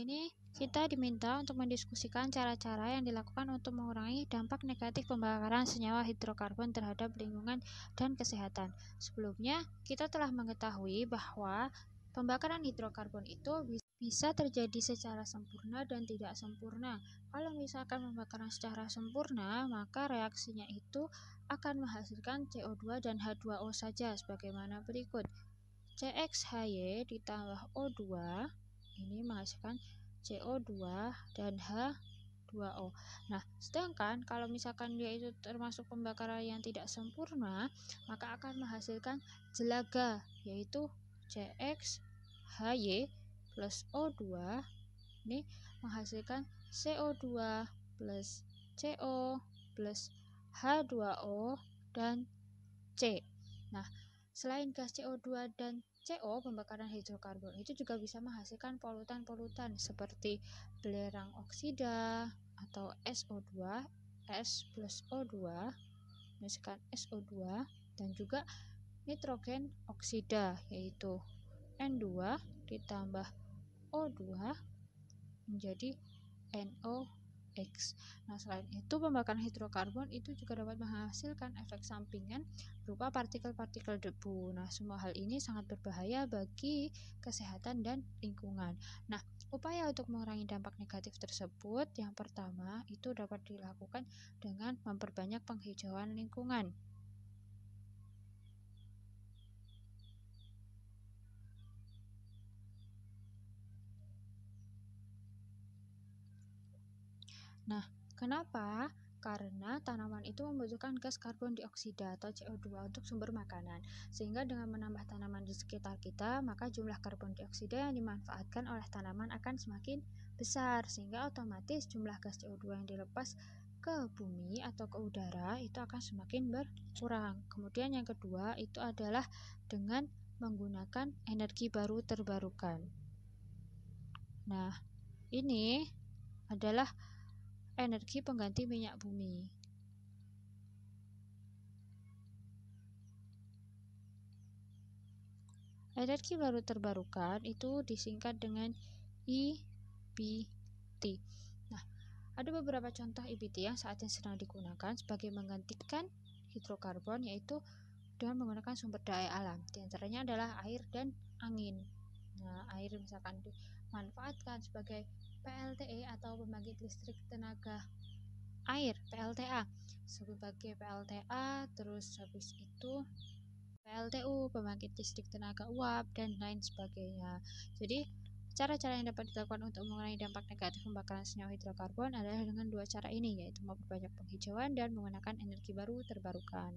ini kita diminta untuk mendiskusikan cara-cara yang dilakukan untuk mengurangi dampak negatif pembakaran senyawa hidrokarbon terhadap lingkungan dan kesehatan. Sebelumnya, kita telah mengetahui bahwa pembakaran hidrokarbon itu bisa terjadi secara sempurna dan tidak sempurna. Kalau misalkan pembakaran secara sempurna, maka reaksinya itu akan menghasilkan CO2 dan H2O saja sebagaimana berikut. CXHY ditambah O2 ini menghasilkan CO2 dan H2O. Nah, sedangkan kalau misalkan dia itu termasuk pembakaran yang tidak sempurna, maka akan menghasilkan jelaga yaitu CX plus O2 ini menghasilkan CO2 plus CO plus H2O dan C. Nah, Selain gas CO2 dan CO pembakaran hidrokarbon itu juga bisa menghasilkan polutan-polutan seperti belerang oksida atau SO2, S plus O2, misalkan SO2 dan juga nitrogen oksida yaitu N2 ditambah O2 menjadi NO 2 X. Nah, selain itu pembakaran hidrokarbon itu juga dapat menghasilkan efek sampingan berupa partikel-partikel debu. Nah, semua hal ini sangat berbahaya bagi kesehatan dan lingkungan. Nah, upaya untuk mengurangi dampak negatif tersebut yang pertama itu dapat dilakukan dengan memperbanyak penghijauan lingkungan. Nah, kenapa? Karena tanaman itu membutuhkan gas karbon dioksida atau CO2 untuk sumber makanan. Sehingga dengan menambah tanaman di sekitar kita, maka jumlah karbon dioksida yang dimanfaatkan oleh tanaman akan semakin besar sehingga otomatis jumlah gas CO2 yang dilepas ke bumi atau ke udara itu akan semakin berkurang. Kemudian yang kedua itu adalah dengan menggunakan energi baru terbarukan. Nah, ini adalah energi pengganti minyak bumi. Energi baru terbarukan itu disingkat dengan EBT. Nah, ada beberapa contoh EBT yang saat ini sedang digunakan sebagai menggantikan hidrokarbon yaitu dengan menggunakan sumber daya alam. Di antaranya adalah air dan angin. Nah, air misalkan dimanfaatkan sebagai PLTE atau pembangkit listrik tenaga air PLTA sebagai PLTA terus habis itu PLTU pembangkit listrik tenaga uap dan lain sebagainya jadi cara-cara yang dapat dilakukan untuk mengurangi dampak negatif pembakaran senyawa hidrokarbon adalah dengan dua cara ini yaitu memperbanyak penghijauan dan menggunakan energi baru terbarukan